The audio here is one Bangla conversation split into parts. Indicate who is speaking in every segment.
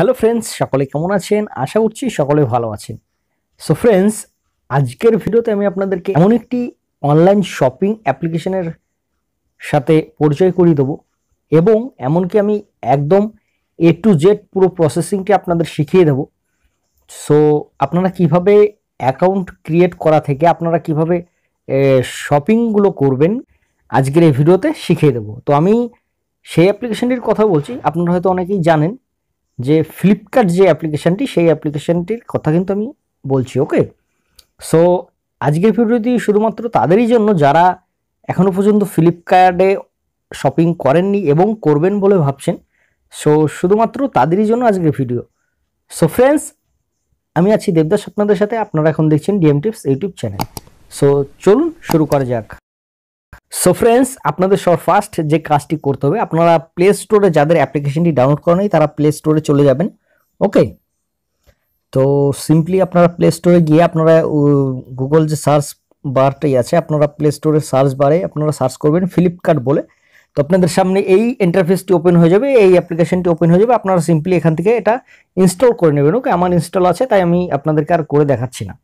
Speaker 1: হ্যালো ফ্রেন্ডস সকলে কেমন আছেন আশা করছি সকলে ভালো আছেন সো ফ্রেন্ডস আজকের ভিডিওতে আমি আপনাদেরকে এমন একটি অনলাইন শপিং অ্যাপ্লিকেশনের সাথে পরিচয় করিয়ে দেবো এবং এমনকি আমি একদম এ টু জেড পুরো প্রসেসিংটি আপনাদের শিখিয়ে দেব সো আপনারা কিভাবে অ্যাকাউন্ট ক্রিয়েট করা থেকে আপনারা কীভাবে শপিংগুলো করবেন আজকের এই ভিডিওতে শিখিয়ে দেব তো আমি সেই অ্যাপ্লিকেশনটির কথা বলছি আপনারা হয়তো অনেকেই জানেন যে ফ্লিপকার্ট যে অ্যাপ্লিকেশানটি সেই অ্যাপ্লিকেশানটির কথা কিন্তু আমি বলছি ওকে সো আজকের ভিডিওটি শুধুমাত্র তাদেরই জন্য যারা এখনও পর্যন্ত ফ্লিপকার্টে শপিং করেননি এবং করবেন বলে ভাবছেন সো শুধুমাত্র তাদেরই জন্য আজকের ভিডিও সো ফ্রেন্ডস আমি আছি দেবদাস আপনাদের সাথে আপনারা এখন দেখছেন DM tips YouTube channel so চলুন শুরু করা যাক সো ফ্রেন্ডস আপনাদের সব ফার্স্ট যে কাজটি করতে হবে আপনারা প্লে স্টোরে যাদের অ্যাপ্লিকেশনটি ডাউনলোড করা নেই তারা প্লে স্টোরে চলে যাবেন ওকে তো সিম্পলি আপনারা প্লে স্টোরে গিয়ে আপনারা গুগল যে সার্চ বারটাই আছে আপনারা প্লে স্টোরে সার্চ বারে আপনারা সার্চ করবেন ফ্লিপকার্ট বলে তো আপনাদের সামনে এই ইন্টারফেসটি ওপেন হয়ে যাবে এই অ্যাপ্লিকেশনটি ওপেন হয়ে যাবে আপনারা সিম্পলি এখান থেকে এটা ইনস্টল করে নেবেন ওকে আমার ইনস্টল আছে তাই আমি আপনাদেরকে আর করে দেখাচ্ছি না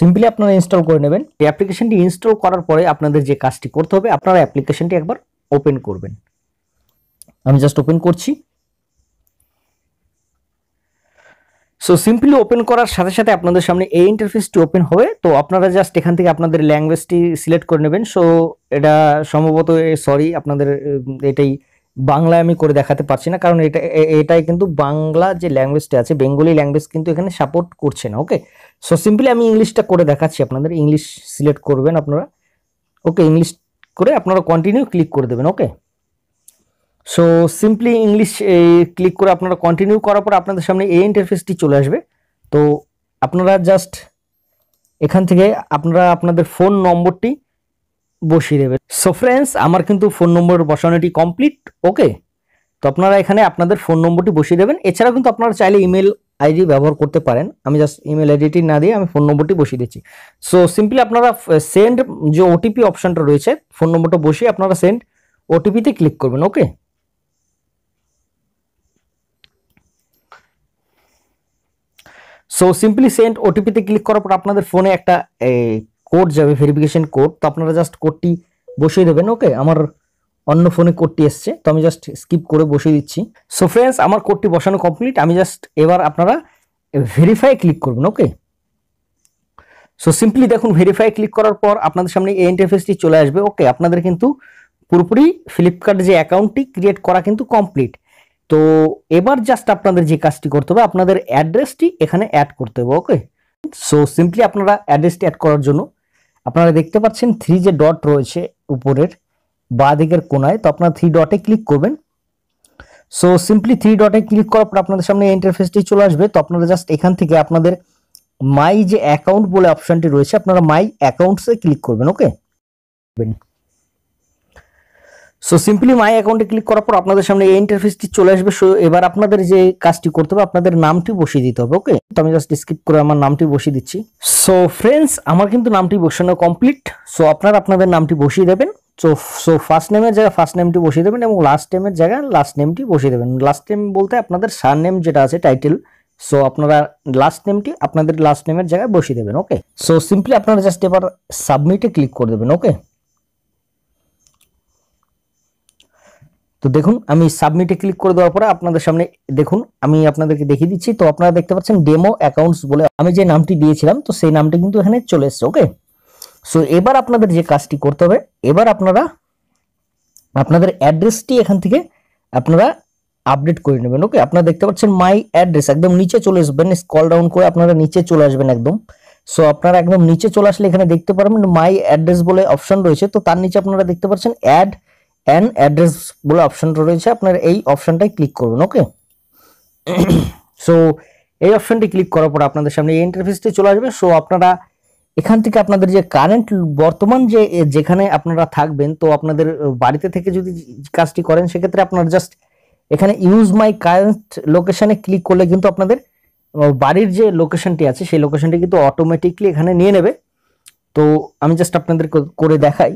Speaker 1: সিম্পলি আপনারা ইনস্টল করে নেবেন এই অ্যাপ্লিকেশনটি ইনস্টল করার পরে আপনাদের যে কাজটি করতে হবে আপনারা অ্যাপ্লিকেশনটি একবার ওপেন করবেন আমি জাস্ট ওপেন করছি সো সিম্পলি ওপেন করার সাথে সাথে আপনাদের সামনে এই ইন্টারফেসটি ওপেন হবে তো আপনারা জাস্ট এখান থেকে আপনাদের ল্যাঙ্গুয়েজটি সিলেক্ট করে নেবেন সো এটা সম্ভবত সরি আপনাদের এটাই বাংলায় আমি করে দেখাতে পারছি না কারণ এটা এটাই কিন্তু বাংলা যে ল্যাঙ্গুয়েজটা আছে বেঙ্গলি ল্যাঙ্গুয়েজ কিন্তু এখানে সাপোর্ট করছে না ওকে সো সিম্পলি আমি ইংলিশটা করে দেখাচ্ছি আপনাদের ইংলিশ সিলেক্ট করবেন আপনারা ওকে ইংলিশ করে আপনারা কন্টিনিউ ক্লিক করে দেবেন okay so simply English click করে আপনারা কন্টিনিউ করার পর আপনাদের সামনে এই ইন্টারফেসটি চলে আসবে তো আপনারা জাস্ট এখান থেকে আপনারা আপনাদের ফোন নম্বরটি বসিয়ে দেবে সো ফ্রেন্ডস আমার কিন্তু ফোন নম্বর বসানোটি কমপ্লিট ওকে তো আপনারা এখানে আপনাদের ফোন নম্বরটি বসিয়ে দেবেন এছাড়া কিন্তু আপনারা চাইলে ইমেল আইডি ব্যবহার করতে পারেন আমি জাস্ট ইমেল আইডিটি না দিয়ে আমি ফোন নম্বরটি বসিয়ে দিচ্ছি সো সিম্পলি আপনারা সেন্ড যে ওটিপি অপশানটা রয়েছে ফোন নম্বরটা বসিয়ে আপনারা সেন্ড ওটিপিতে ক্লিক করবেন ওকে সো সিম্পলি সেন্ড ওটিপিতে ক্লিক করার পর আপনাদের ফোনে একটা কোড যাবে ভেরিফিকেশন কোড তো আপনারা জাস্ট কোডটি বসিয়ে দেবেন ওকে আমার অন্য ফোনে কোডটি এসছে তো আমি জাস্ট স্কিপ করে বসিয়ে দিচ্ছি সো ফ্রেন্ডস আমার কোডটি বসানো কমপ্লিট আমি জাস্ট এবার আপনারা ভেরিফাই ক্লিক করবেন ওকে সো সিম্পলি দেখুন ভেরিফাই ক্লিক করার পর আপনাদের সামনে এই ইন্টারফেসটি চলে আসবে ওকে আপনাদের কিন্তু পুরোপুরি ফ্লিপকার্ট যে অ্যাকাউন্টটি ক্রিয়েট করা কিন্তু কমপ্লিট তো এবার জাস্ট আপনাদের যে কাজটি করতে হবে আপনাদের অ্যাড্রেসটি এখানে অ্যাড করতে হবে ওকে সো সিম্পলি আপনারা অ্যাড্রেসটি অ্যাড করার জন্য আপনারা দেখতে পাচ্ছেন থ্রি যে ডট রয়েছে উপরের বা দিকের কোনায় তো আপনারা থ্রি ডটে ক্লিক করবেন সো সিম্পলি থ্রি ডটে ক্লিক করার পর আপনাদের সামনে ইন্টারফেসটি চলে আসবে তো আপনারা জাস্ট এখান থেকে আপনাদের মাই যে অ্যাকাউন্ট বলে অপশানটি রয়েছে আপনারা মাই অ্যাকাউন্টসে ক্লিক করবেন ওকে সো সিম্পলি মাই অ্যাকাউন্টে ক্লিক করার পর আপনাদের সামনে এই ইন্টারফেসটি চলে আসবে সো এবার আপনাদের যে কাজটি করতে হবে আপনাদের নামটি বসিয়ে দিতে হবে ওকে তো আমি জাস্ট স্কিপ করে আমার নামটি বসিয়ে দিচ্ছি সো ফ্রেন্ডস আমার কিন্তু নামটি বসানো কমপ্লিট সো আপনারা আপনাদের নামটি বসিয়ে দেবেন সো সো ফার্স্ট নেমের জায়গায় ফার্স্ট নেমটি বসিয়ে দেবেন এবং লাস্ট নেমের জায়গায় লাস্ট নেমটি বসিয়ে দেবেন লাস্ট নেম বলতে আপনাদের সার নেম যেটা আছে টাইটেল সো আপনারা লাস্ট নেমটি আপনাদের লাস্ট নেমের জায়গায় বসিয়ে দেবেন ওকে সো সিম্পলি আপনারা জাস্ট এবার সাবমিটে ক্লিক করে দেবেন ওকে তো দেখুন আমি সাবমিটে ক্লিক করে দেওয়ার পরে আপনাদের সামনে দেখুন আমি আপনাদেরকে দেখিয়ে দিচ্ছি তো আপনারা দেখতে পাচ্ছেন ডেমো অ্যাকাউন্টস বলে আমি যে নামটি দিয়েছিলাম তো সেই নামটি কিন্তু এখানে চলে এসছে ওকে সো এবার আপনাদের যে কাজটি করতে হবে এবার আপনারা আপনাদের অ্যাড্রেসটি এখান থেকে আপনারা আপডেট করে নেবেন ওকে আপনারা দেখতে পাচ্ছেন মাই অ্যাড্রেস একদম নিচে চলে আসবেন স্কল ডাউন করে আপনারা নিচে চলে আসবেন একদম সো আপনারা একদম নিচে চলে আসলে এখানে দেখতে পারবেন মাই অ্যাড্রেস বলে অপশন রয়েছে তো তার নিচে আপনারা দেখতে পাচ্ছেন অ্যাড অ্যান্ড অ্যাড্রেস বলে অপশানটা রয়েছে আপনার এই অপশানটায় ক্লিক করুন ওকে সো এই অপশানটি ক্লিক করার পর আপনাদের সামনে এই ইন্টারফেসটি চলে আসবে সো আপনারা এখান থেকে আপনাদের যে কারেন্ট বর্তমান যে যেখানে আপনারা থাকবেন তো আপনাদের বাড়িতে থেকে যদি কাজটি করেন সেক্ষেত্রে আপনার জাস্ট এখানে ইউজ মাই কারেন্ট লোকেশানে ক্লিক করলে কিন্তু আপনাদের বাড়ির যে লোকেশনটি আছে সেই লোকেশনটি কিন্তু অটোমেটিকলি এখানে নিয়ে নেবে তো আমি জাস্ট আপনাদের করে দেখাই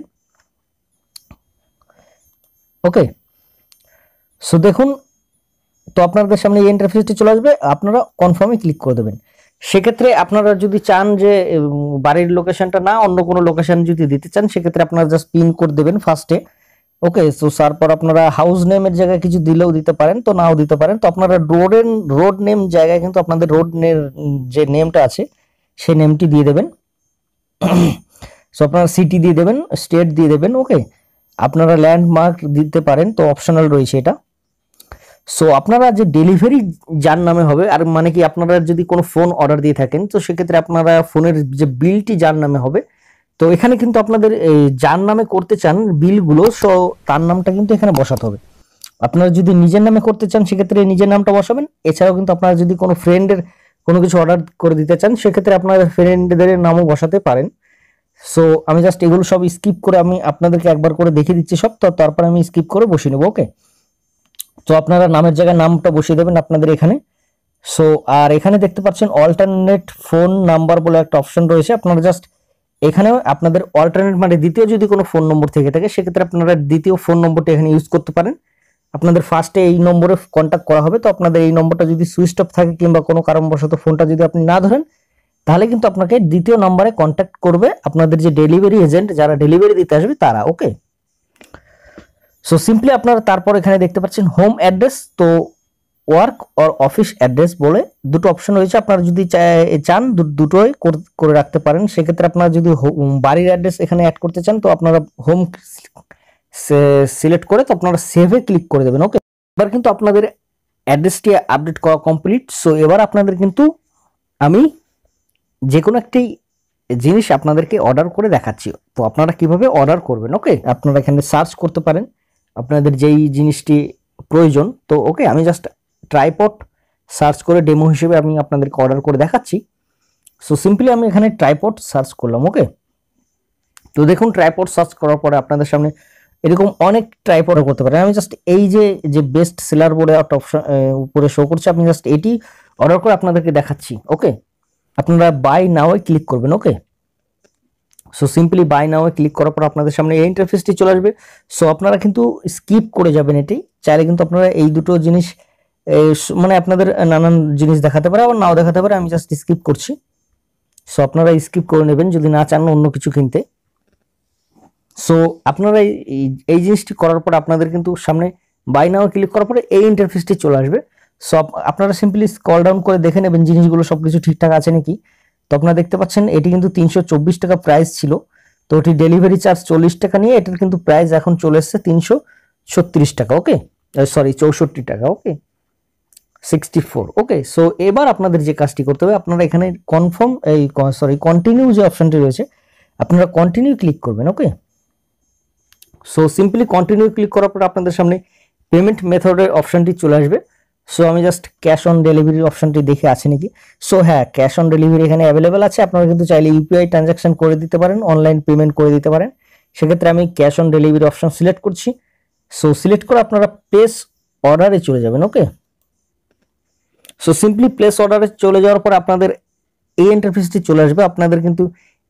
Speaker 1: ওকে সো দেখুন তো আপনাদের সামনে এই ইন্টারফেসটি চলে আসবে আপনারা কনফার্মে ক্লিক করে দেবেন সেক্ষেত্রে আপনারা যদি চান যে বাড়ির লোকেশনটা না অন্য কোনো লোকেশন যদি দিতে চান সেক্ষেত্রে আপনারা জাস্ট পিন করে দেবেন ফার্স্টে ওকে তো তারপর আপনারা হাউস নেমের জায়গায় কিছু দিলেও দিতে পারেন তো নাও দিতে পারেন তো আপনারা রোডের রোড নেম জায়গায় কিন্তু আপনাদের রোড যে নেমটা আছে সেই নেমটি দিয়ে দেবেন সো আপনারা সিটি দিয়ে দেবেন স্টেট দিয়ে দেবেন ওকে আপনারা ল্যান্ডমার্ক দিতে পারেন তো অপশনাল রয়েছে এটা সো আপনারা যে ডেলিভারি যার নামে হবে আর মানে কি আপনারা যদি কোনো ফোন অর্ডার দিয়ে থাকেন তো সেক্ষেত্রে আপনারা ফোনের যে বিলটি যার নামে হবে তো এখানে কিন্তু আপনাদের যার নামে করতে চান বিলগুলো সো তার নামটা কিন্তু এখানে বসাতে হবে আপনারা যদি নিজের নামে করতে চান সেক্ষেত্রে নিজের নামটা বসাবেন এছাড়াও কিন্তু আপনারা যদি কোনো ফ্রেন্ডের কোনো কিছু অর্ডার করে দিতে চান সেক্ষেত্রে আপনারা ফ্রেন্ডদের নামও বসাতে পারেন সো আমি জাস্ট এগুলো সব স্কিপ করে আমি আপনাদেরকে একবার করে দেখিয়ে দিচ্ছি সব তো তারপর আমি স্কিপ করে বসিয়ে নেবো ওকে তো আপনারা নামের জায়গায় নামটা বসিয়ে দেবেন আপনাদের এখানে সো আর এখানে দেখতে পাচ্ছেন অল্টারনেট ফোন নাম্বার বলে একটা অপশন রয়েছে আপনারা জাস্ট এখানেও আপনাদের অল্টারনেট মানে দ্বিতীয় যদি কোনো ফোন নম্বর থেকে থাকে সেক্ষেত্রে আপনারা দ্বিতীয় ফোন নম্বরটা এখানে ইউজ করতে পারেন আপনাদের ফার্স্টে এই নম্বরে কন্ট্যাক্ট করা হবে তো আপনাদের এই নম্বরটা যদি সুইচ অফ থাকে কিংবা কোনো কারণবশত ফোনটা যদি আপনি না ধরেন তাহলে কিন্তু আপনাকে দ্বিতীয় নম্বরে কন্ট্যাক্ট করবে আপনাদের যে ডেলিভারি এজেন্ট যারা ডেলিভারি দিতে আসবে তারা ওকে সো সিম্পলি আপনারা তারপর এখানে দেখতে পাচ্ছেন হোম অ্যাড্রেস তো ওয়ার্ক অর অফিস অ্যাড্রেস বলে দুটো অপশন রয়েছে আপনারা যদি চান দুটোই করে রাখতে পারেন সেক্ষেত্রে আপনারা যদি বাড়ির অ্যাড্রেস এখানে অ্যাড করতে চান তো আপনারা হোম সিলেক্ট করে তো আপনারা সেভে ক্লিক করে দেবেন ওকে এবার কিন্তু আপনাদের অ্যাড্রেসটি আপডেট করা কমপ্লিট সো এবার আপনাদের কিন্তু আমি যে কোনো একটি জিনিস আপনাদেরকে অর্ডার করে দেখাচ্ছি তো আপনারা কিভাবে অর্ডার করবেন ওকে আপনারা এখানে সার্চ করতে পারেন আপনাদের যেই জিনিসটি প্রয়োজন তো ওকে আমি জাস্ট ট্রাইপট সার্চ করে ডেমো হিসেবে আমি আপনাদেরকে অর্ডার করে দেখাচ্ছি সো সিম্পলি আমি এখানে ট্রাইপট সার্চ করলাম ওকে তো দেখুন ট্রাইপট সার্চ করার পরে আপনাদের সামনে এরকম অনেক ট্রাইপটও করতে পারেন আমি জাস্ট এই যে যে বেস্ট সেলার বলে একটা অপশন উপরে শো করছে আপনি জাস্ট এটি অর্ডার করে আপনাদেরকে দেখাচ্ছি ওকে আপনারা বাই নাও এ ক্লিক করবেন okay so simply buy now এ ক্লিক করার পর আপনাদের সামনে এই ইন্টারফেসটি চলে আসবে সো আপনারা কিন্তু স্কিপ করে যাবেন এটি চাইলে কিন্তু আপনারা এই দুটো জিনিস মানে আপনাদের নানান জিনিস দেখাতে পারে আবার নাও দেখাতে পারে আমি জাস্ট স্কিপ করছি সো আপনারা স্কিপ করে নেবেন যদি না চান অন্য কিছু কিনতে সো আপনারা এই জিনিসটি করার পর আপনাদের কিন্তু সামনে বাই নাও ক্লিক করার পরে এই ইন্টারফেসটি চলে আসবে সব আপনারা সিম্পলি স্কল ডাউন করে দেখে নেবেন জিনিসগুলো সব কিছু ঠিকঠাক আছে নাকি তো আপনারা দেখতে পাচ্ছেন এটি কিন্তু তিনশো টাকা প্রাইস ছিল তো ওটি ডেলিভারি চার্জ চল্লিশ টাকা নিয়ে এটার কিন্তু প্রাইস এখন চলে এসছে তিনশো ছত্রিশ টাকা ওকে সরি চৌষট্টি টাকা okay sixty four okay so এবার আপনাদের যে কাজটি করতে হবে আপনারা এখানে কনফার্ম এই সরি কন্টিনিউ যে অপশানটি রয়েছে আপনারা কন্টিনিউ ক্লিক করবেন okay so simply continue click করার পর আপনাদের সামনে পেমেন্ট মেথডের অপশানটি চলে আসবে সো আমি জাস্ট ক্যাশ অন ডেলিভারি অপশনটি দেখে আছে নাকি সো হ্যাঁ ক্যাশ অন ডেলিভারি এখানে অ্যাভেলেবেল আছে আপনারা কিন্তু চাইলে ইউপিআই ট্রানজাকশন করে দিতে পারেন অনলাইন পেমেন্ট করে দিতে পারেন সেক্ষেত্রে আমি cash on delivery option select করছি সো সিলেক্ট করে আপনারা প্লেস অর্ডারে চলে যাবেন ওকে সো সিম্পলি প্লেস অর্ডারে চলে যাওয়ার পর আপনাদের এই ইন্টারফেসটি চলে আসবে আপনাদের কিন্তু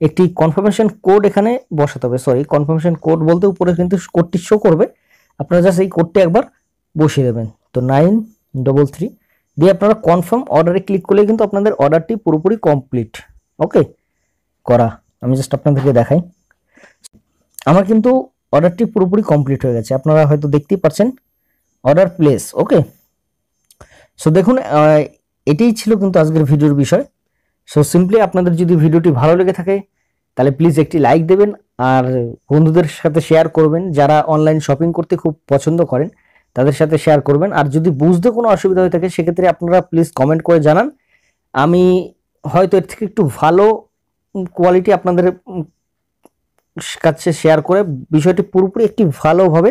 Speaker 1: একটি কনফার্মেশন কোড এখানে বসাতে হবে সরি কনফার্মেশন কোড বলতে উপরে কিন্তু কোডটি শো করবে আপনারা জাস্ট এই কোডটি একবার বসিয়ে দেবেন তো নাইন ডবল থ্রি দিয়ে আপনারা কনফার্ম অর্ডারে ক্লিক করলে কিন্তু আপনাদের অর্ডারটি পুরোপুরি কমপ্লিট ওকে করা আমি জাস্ট আপনাদেরকে দেখাই আমার কিন্তু অর্ডারটি পুরোপুরি কমপ্লিট হয়ে গেছে আপনারা হয়তো দেখতেই পাচ্ছেন অর্ডার প্লেস ওকে সো দেখুন এটাই ছিল কিন্তু আজকের ভিডিওর বিষয় সো সিম্পলি আপনাদের যদি ভিডিওটি ভালো লেগে থাকে তাহলে প্লিজ একটি লাইক দেবেন আর বন্ধুদের সাথে শেয়ার করবেন যারা অনলাইন শপিং করতে খুব পছন্দ করেন তাদের সাথে শেয়ার করবেন আর যদি বুঝতে কোনো অসুবিধা হয়ে থাকে সেক্ষেত্রে আপনারা প্লিজ কমেন্ট করে জানান আমি হয়তো এর থেকে একটু ভালো কোয়ালিটি আপনাদের কাছে শেয়ার করে বিষয়টি পুরোপুরি একটি ভালোভাবে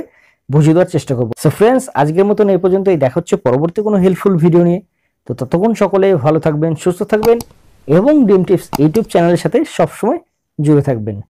Speaker 1: বুঝিয়ে দেওয়ার চেষ্টা করবো সো ফ্রেন্ডস আজকের মতন এই এই দেখা হচ্ছে পরবর্তী কোনো হেল্পফুল ভিডিও নিয়ে তো ততক্ষণ সকলে ভালো থাকবেন সুস্থ থাকবেন এবং ডিম টিপস ইউটিউব চ্যানেলের সাথে সবসময় জুড়ে থাকবেন